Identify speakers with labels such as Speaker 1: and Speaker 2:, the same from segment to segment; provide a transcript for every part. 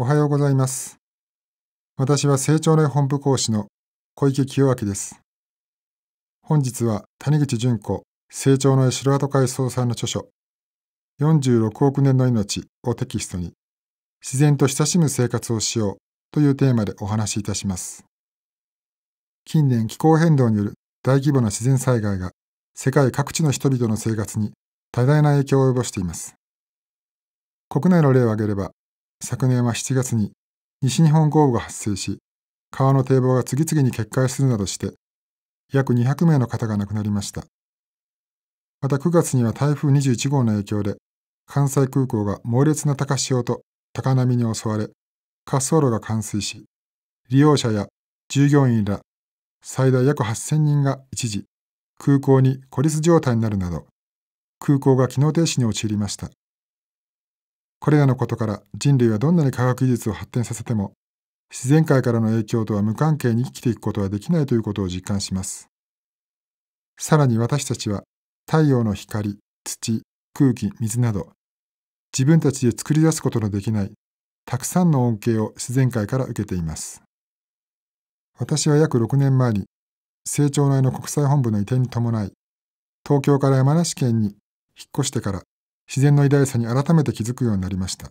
Speaker 1: おはようございます。私は成長の本部講師の小池清明です。本日は谷口淳子成長の城跡会総裁の著書46億年の命をテキストに自然と親しむ生活をしようというテーマでお話しいたします。近年気候変動による大規模な自然災害が世界各地の人々の生活に多大な影響を及ぼしています。国内の例を挙げれば昨年は7月に西日本豪雨が発生し、川の堤防が次々に決壊するなどして、約200名の方が亡くなりました。また9月には台風21号の影響で、関西空港が猛烈な高潮と高波に襲われ、滑走路が冠水し、利用者や従業員ら最大約8000人が一時、空港に孤立状態になるなど、空港が機能停止に陥りました。これらのことから人類はどんなに科学技術を発展させても自然界からの影響とは無関係に生きていくことはできないということを実感します。さらに私たちは太陽の光、土、空気、水など自分たちで作り出すことのできないたくさんの恩恵を自然界から受けています。私は約6年前に成長内の国際本部の移転に伴い東京から山梨県に引っ越してから自然の偉大さに改めて気づくようになりました。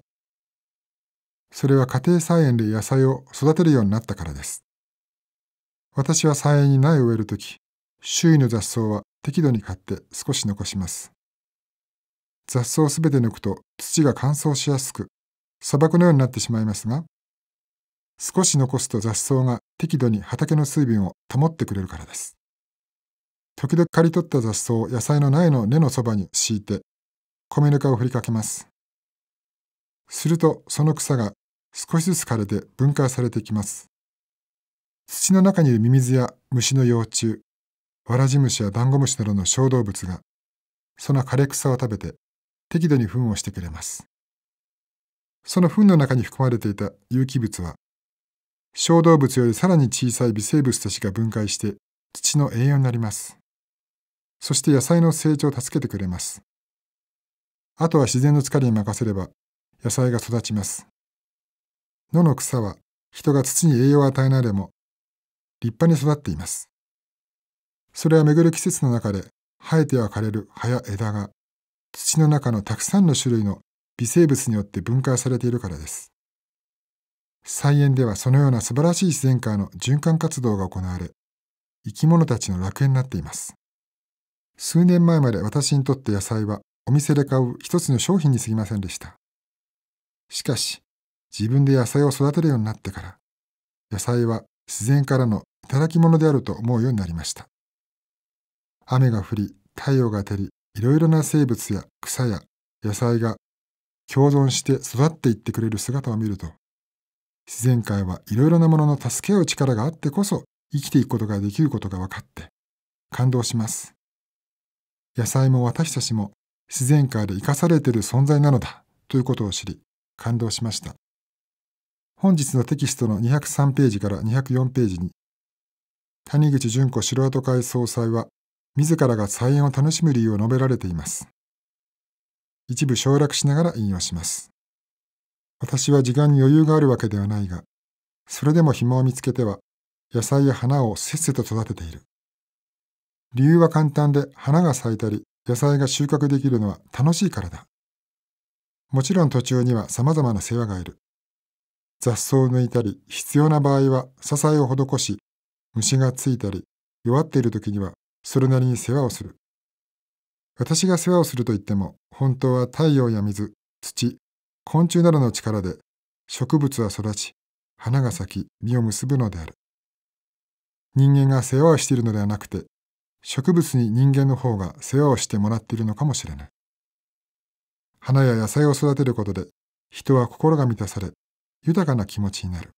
Speaker 1: それは家庭菜園で野菜を育てるようになったからです。私は菜園に苗を植えるとき、周囲の雑草は適度に刈って少し残します。雑草をすべて抜くと土が乾燥しやすく、砂漠のようになってしまいますが、少し残すと雑草が適度に畑の水分を保ってくれるからです。時々刈り取った雑草を野菜の苗の根のそばに敷いて米ぬかを振りかけます。するとその草が少しずつ枯れて分解されていきます。土の中にいるミミズや虫の幼虫、わらじ虫やダンゴムシなどの小動物が、その枯れ草を食べて適度に糞をしてくれます。その糞の中に含まれていた有機物は、小動物よりさらに小さい微生物たちが分解して土の栄養になります。そして野菜の成長を助けてくれます。あとは自然の疲れに任せれば野菜が育ちます。野の草は人が土に栄養を与えないでも立派に育っています。それは巡る季節の中で生えては枯れる葉や枝が土の中のたくさんの種類の微生物によって分解されているからです。菜園ではそのような素晴らしい自然界の循環活動が行われ、生き物たちの楽園になっています。数年前まで私にとって野菜はお店で買う一つの商品に過ぎませんでした。しかし、自分で野菜を育てるようになってから、野菜は自然からの頂き物であると思うようになりました。雨が降り、太陽が照り、いろいろな生物や草や野菜が共存して育っていってくれる姿を見ると、自然界はいろいろなものの助け合う力があってこそ生きていくことができることが分かって、感動します。野菜も私たちも自然界で生かされている存在なのだということを知り、感動しました。本日のテキストの203ページから204ページに、谷口淳子城跡会総裁は、自らが菜園を楽しむ理由を述べられています。一部省略しながら引用します。私は時間に余裕があるわけではないが、それでも暇を見つけては、野菜や花をせっせと育てている。理由は簡単で花が咲いたり、野菜が収穫できるのは楽しいからだ。もちろん途中には様々な世話がいる。雑草を抜いたり、必要な場合は支えを施し、虫がついたり、弱っている時にはそれなりに世話をする。私が世話をすると言っても、本当は太陽や水、土、昆虫などの力で植物は育ち、花が咲き、実を結ぶのである。人間が世話をしているのではなくて、植物に人間の方が世話をしてもらっているのかもしれない。花や野菜を育てることで人は心が満たされ豊かな気持ちになる。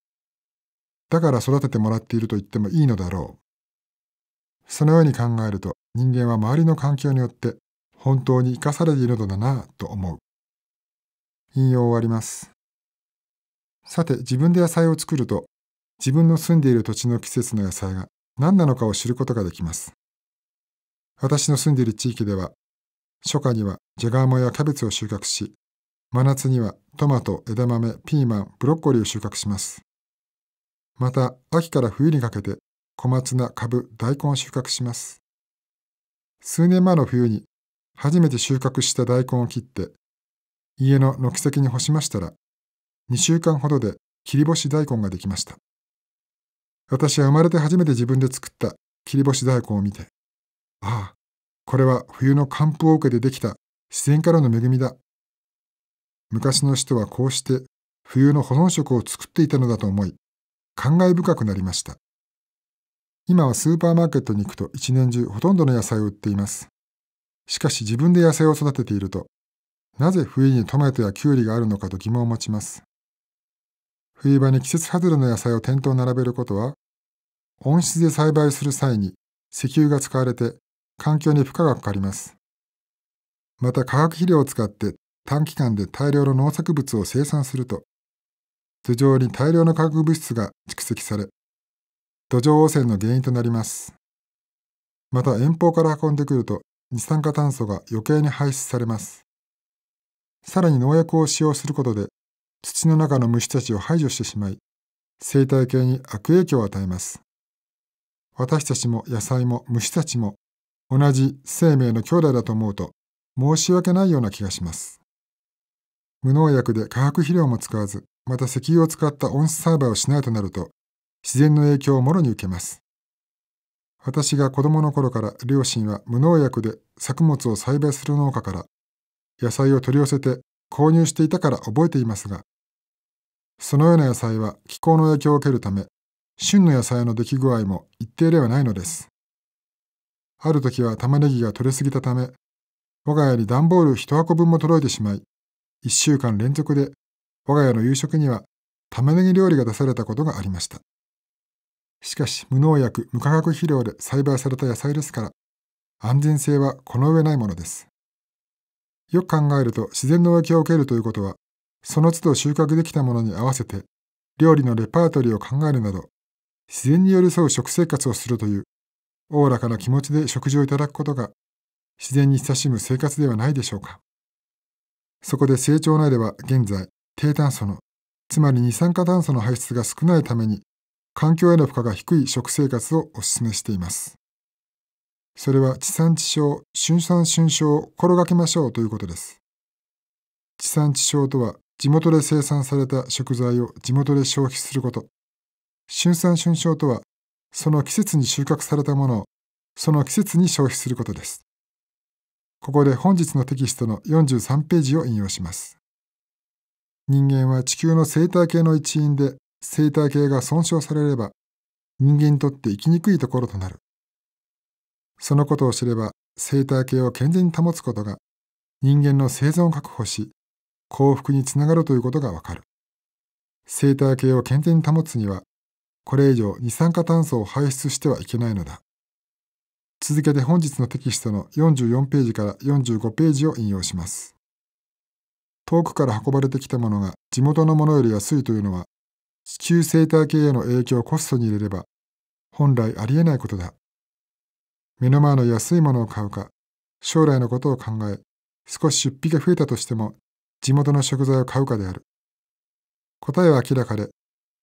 Speaker 1: だから育ててもらっていると言ってもいいのだろう。そのように考えると人間は周りの環境によって本当に生かされているのだなと思う。引用終わります。さて自分で野菜を作ると自分の住んでいる土地の季節の野菜が何なのかを知ることができます。私の住んでいる地域では、初夏にはジャガーもやキャベツを収穫し、真夏にはトマト、枝豆、ピーマン、ブロッコリーを収穫します。また、秋から冬にかけて、小松菜、カブ、大根を収穫します。数年前の冬に、初めて収穫した大根を切って、家の軒先に干しましたら、2週間ほどで切り干し大根ができました。私は生まれて初めて自分で作った切り干し大根を見て、ああ、これは冬の寒風を受けてできた自然からの恵みだ。昔の人はこうして冬の保存食を作っていたのだと思い、感慨深くなりました。今はスーパーマーケットに行くと一年中ほとんどの野菜を売っています。しかし自分で野菜を育てていると、なぜ冬にトマトやキュウリがあるのかと疑問を持ちます。冬場に季節外れの野菜を店頭並べることは、温室で栽培する際に石油が使われて環境に負荷がかかります。また化学肥料を使って短期間で大量の農作物を生産すると、頭上に大量の化学物質が蓄積され、土壌汚染の原因となります。また遠方から運んでくると二酸化炭素が余計に排出されます。さらに農薬を使用することで土の中の虫たちを排除してしまい、生態系に悪影響を与えます。私たちも野菜も虫たちも同じ生命の兄弟だと思うと申し訳ないような気がします。無農薬で化学肥料も使わず、また石油を使った温室栽培をしないとなると、自然の影響をもろに受けます。私が子供の頃から両親は無農薬で作物を栽培する農家から野菜を取り寄せて購入していたから覚えていますが、そのような野菜は気候の影響を受けるため、旬の野菜の出来具合も一定ではないのです。ある時は玉ねぎが取れすぎたため、我が家に段ボール1箱分も届いてしまい、1週間連続で我が家の夕食には玉ねぎ料理が出されたことがありました。しかし無農薬無化学肥料で栽培された野菜ですから安全性はこの上ないものです。よく考えると自然の脇を受けるということはその都度収穫できたものに合わせて料理のレパートリーを考えるなど自然に寄り添う食生活をするというおおらかな気持ちで食事をいただくことが自然に親しむ生活ではないでしょうか。そこで成長内では現在低炭素のつまり二酸化炭素の排出が少ないために環境への負荷が低い食生活をお勧めしています。それは地産地消、春産春消を心がけましょうということです。地産地消とは地元で生産された食材を地元で消費すること。春産春消とはその季節に収穫されたものをその季節に消費することです。ここで本日のテキストの43ページを引用します。人間は地球の生態系の一員で生態系が損傷されれば人間にとって生きにくいところとなる。そのことを知れば生態系を健全に保つことが人間の生存を確保し幸福につながるということがわかる。生態系を健全に保つにはこれ以上二酸化炭素を排出してはいけないのだ。続けて本日のテキストの44ページから45ページを引用します。遠くから運ばれてきたものが地元のものより安いというのは、地球生態系への影響をコストに入れれば、本来ありえないことだ。目の前の安いものを買うか、将来のことを考え、少し出費が増えたとしても、地元の食材を買うかである。答えは明らかで、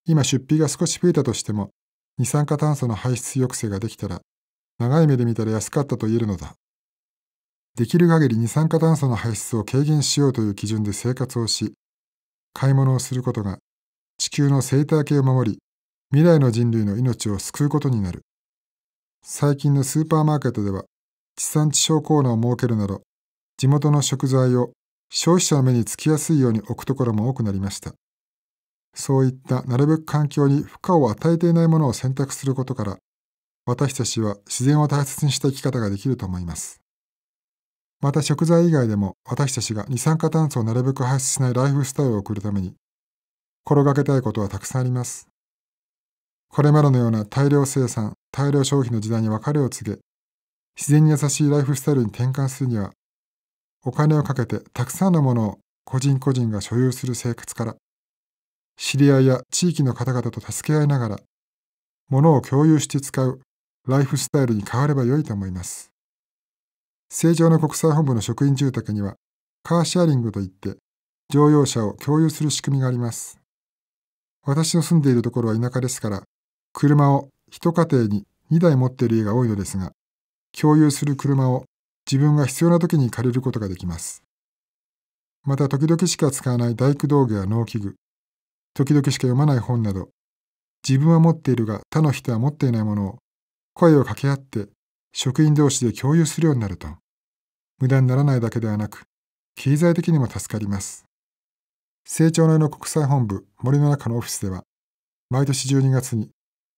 Speaker 1: 今出費が少し増えたとしても、二酸化炭素の排出抑制ができたら、長い目で見たら安かったと言えるのだ。できる限り二酸化炭素の排出を軽減しようという基準で生活をし、買い物をすることが地球の生態系を守り、未来の人類の命を救うことになる。最近のスーパーマーケットでは、地産地消コーナーを設けるなど、地元の食材を消費者の目につきやすいように置くところも多くなりました。そういったなるべく環境に負荷を与えていないものを選択することから、私たちは自然を大切にした生き方ができると思います。また食材以外でも私たちが二酸化炭素をなるべく排出しないライフスタイルを送るために、心がけたいことはたくさんあります。これまでのような大量生産、大量消費の時代に別れを告げ、自然に優しいライフスタイルに転換するには、お金をかけてたくさんのものを個人個人が所有する生活から、知り合いや地域の方々と助け合いながら、物を共有して使うライフスタイルに変われば良いと思います。正常の国際本部の職員住宅には、カーシェアリングといって、乗用車を共有する仕組みがあります。私の住んでいるところは田舎ですから、車を一家庭に2台持っている家が多いのですが、共有する車を自分が必要な時に借りることができます。また時々しか使わない大工道具や農機具、時々しか読まない本など、自分は持っているが他の人は持っていないものを、声を掛け合って職員同士で共有するようになると、無駄にならないだけではなく、経済的にも助かります。成長のの国際本部森の中のオフィスでは、毎年12月に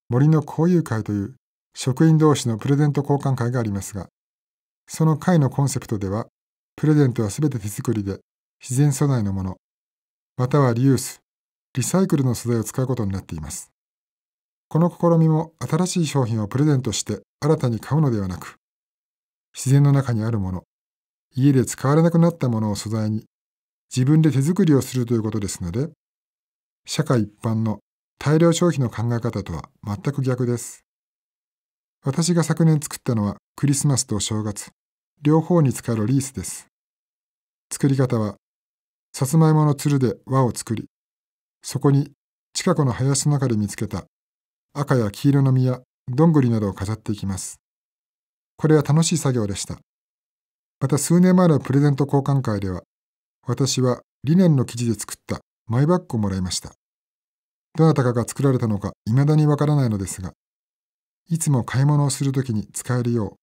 Speaker 1: 森の交友会という職員同士のプレゼント交換会がありますが、その会のコンセプトでは、プレゼントはすべて手作りで自然素材のもの、またはリユース、リサイクルの素材を使うことになっています。この試みも新しい商品をプレゼントして新たに買うのではなく、自然の中にあるもの、家で使われなくなったものを素材に自分で手作りをするということですので、社会一般の大量消費の考え方とは全く逆です。私が昨年作ったのはクリスマスとお正月、両方に使えるリースです。作り方は、さつまいものつるで輪を作り、そこに近くの林の中で見つけた赤や黄色の実やどんぐりなどを飾っていきます。これは楽しい作業でした。また数年前のプレゼント交換会では、私はリネンの生地で作ったマイバッグをもらいました。どなたかが作られたのか未だにわからないのですが、いつも買い物をするときに使えるよ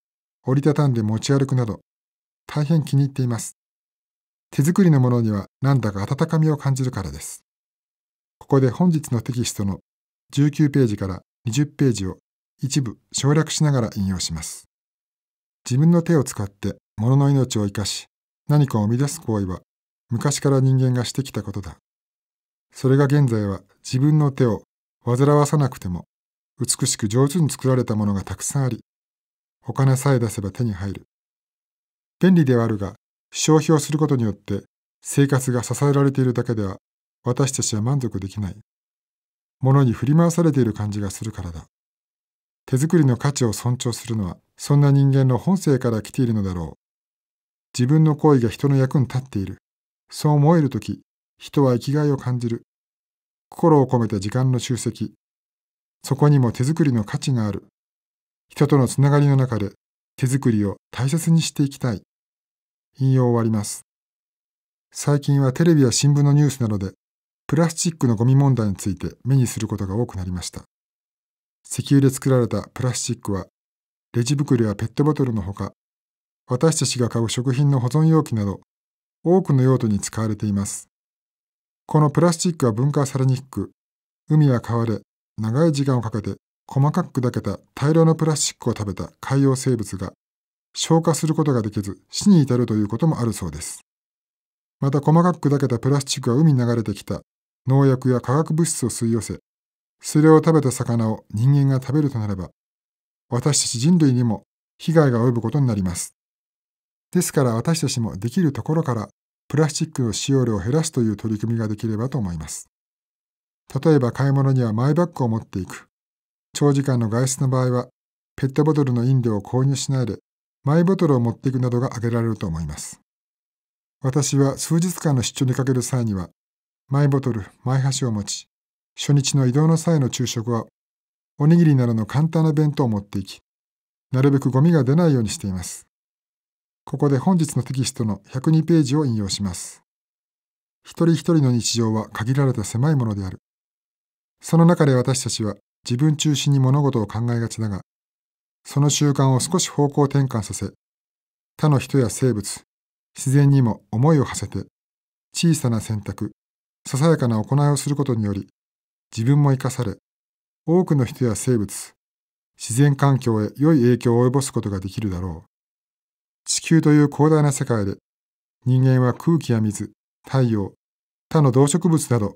Speaker 1: う、折りたたんで持ち歩くなど、大変気に入っています。手作りのものにはなんだか温かみを感じるからです。ここで本日のテキストの19ページから20ページを一部省略しながら引用します。自分の手を使って物の命を生かし、何かを生み出す行為は昔から人間がしてきたことだ。それが現在は自分の手を煩わさなくても美しく上手に作られたものがたくさんあり、お金さえ出せば手に入る。便利ではあるが、消費をすることによって生活が支えられているだけでは私たちは満足できない。物に振り回されている感じがするからだ。手作りの価値を尊重するのは、そんな人間の本性から来ているのだろう。自分の行為が人の役に立っている。そう思えるとき、人は生きがいを感じる。心を込めた時間の集積。そこにも手作りの価値がある。人とのつながりの中で手作りを大切にしていきたい。引用終わります。最近はテレビや新聞のニュースなどでプラスチックのゴミ問題について目にすることが多くなりました。石油で作られたプラスチックは、レジ袋やペットボトルのほか、私たちが買う食品の保存容器など、多くの用途に使われています。このプラスチックは分解されにくく、海は変われ、長い時間をかけて細かく砕けた大量のプラスチックを食べた海洋生物が消化することができず死に至るということもあるそうです。また細かく砕けたプラスチックが海に流れてきた農薬や化学物質を吸い寄せ、それを食べた魚を人間が食べるとなれば、私たち人類にも被害が及ぶことになります。ですから私たちもできるところからプラスチックの使用量を減らすという取り組みができればと思います。例えば買い物にはマイバッグを持っていく。長時間の外出の場合は、ペットボトルの飲料を購入しないで、マイボトルを持っていくなどが挙げられると思います。私は数日間の出張にかける際には、マイボトル、マイ箸を持ち、初日の移動の際の昼食は、おにぎりなどの簡単な弁当を持っていき、なるべくゴミが出ないようにしています。ここで本日のテキストの102ページを引用します。一人一人の日常は限られた狭いものである。その中で私たちは自分中心に物事を考えがちだが、その習慣を少し方向転換させ、他の人や生物、自然にも思いを馳せて、小さな選択、ささやかな行いをすることにより、自分も生かされ、多くの人や生物、自然環境へ良い影響を及ぼすことができるだろう。地球という広大な世界で、人間は空気や水、太陽、他の動植物など、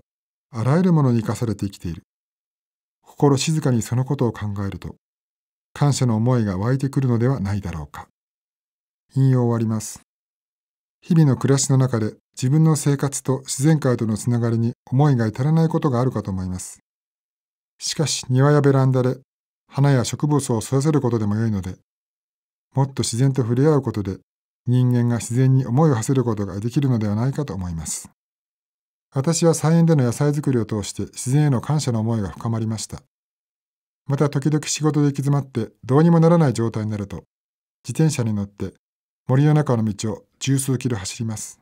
Speaker 1: あらゆるものに生かされて生きている。心静かにそのことを考えると、感謝の思いが湧いてくるのではないだろうか。引用終わります。日々の暮らしの中で自分の生活と自然界とのつながりに思いが至らないことがあるかと思います。しかし庭やベランダで花や植物を育てることでもよいので、もっと自然と触れ合うことで人間が自然に思いを馳せることができるのではないかと思います。私は菜園での野菜作りを通して自然への感謝の思いが深まりました。また時々仕事で行き詰まってどうにもならない状態になると、自転車に乗って森の中の道を十数キロ走ります。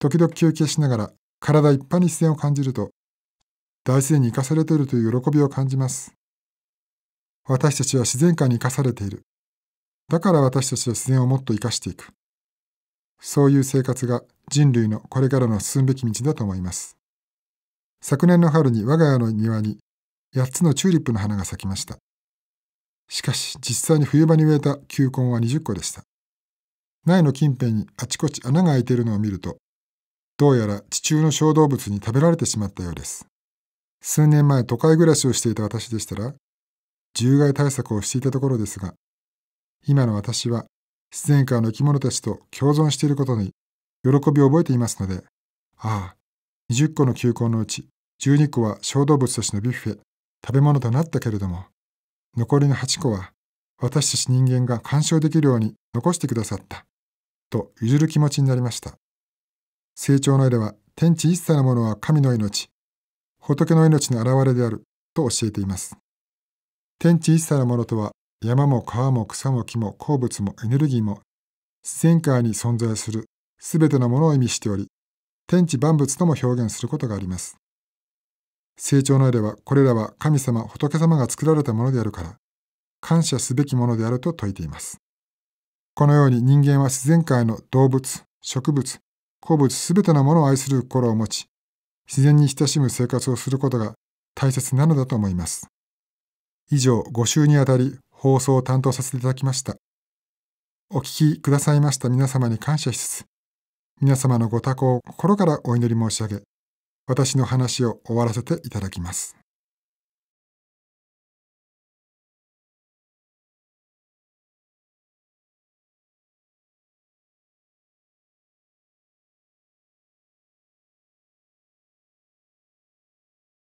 Speaker 1: 時々休憩しながら体いっぱいに視線を感じると、大自然に生かされているという喜びを感じます。私たちは自然界に生かされている。だから私たちは自然をもっと生かしていく。そういう生活が人類のこれからの進むべき道だと思います。昨年の春に我が家の庭に8つのチューリップの花が咲きました。しかし実際に冬場に植えた球根は20個でした。苗の近辺にあちこち穴が開いているのを見ると、どうやら地中の小動物に食べられてしまったようです。数年前都会暮らしをしていた私でしたら、獣害対策をしていたところですが、今の私は自然界の生き物たちと共存していることに喜びを覚えていますので、ああ、20個の球根のうち12個は小動物たちのビュッフェ、食べ物となったけれども、残りの8個は私たち人間が干渉できるように残してくださった、と譲る気持ちになりました。成長の絵では天地一切のものは神の命、仏の命の現れであると教えています。天地一切のものとは山も川も草も木も鉱物もエネルギーも自然界に存在するすべてのものを意味しており、天地万物とも表現することがあります。成長の絵ではこれらは神様仏様が作られたものであるから感謝すべきものであると説いています。このように人間は自然界の動物、植物、好物すべてのものを愛する心を持ち、自然に親しむ生活をすることが大切なのだと思います。以上、5週にあたり放送を担当させていただきました。お聞きくださいました皆様に感謝しつつ、皆様のご多幸を心からお祈り申し上げ、私の話を終わらせていただきます。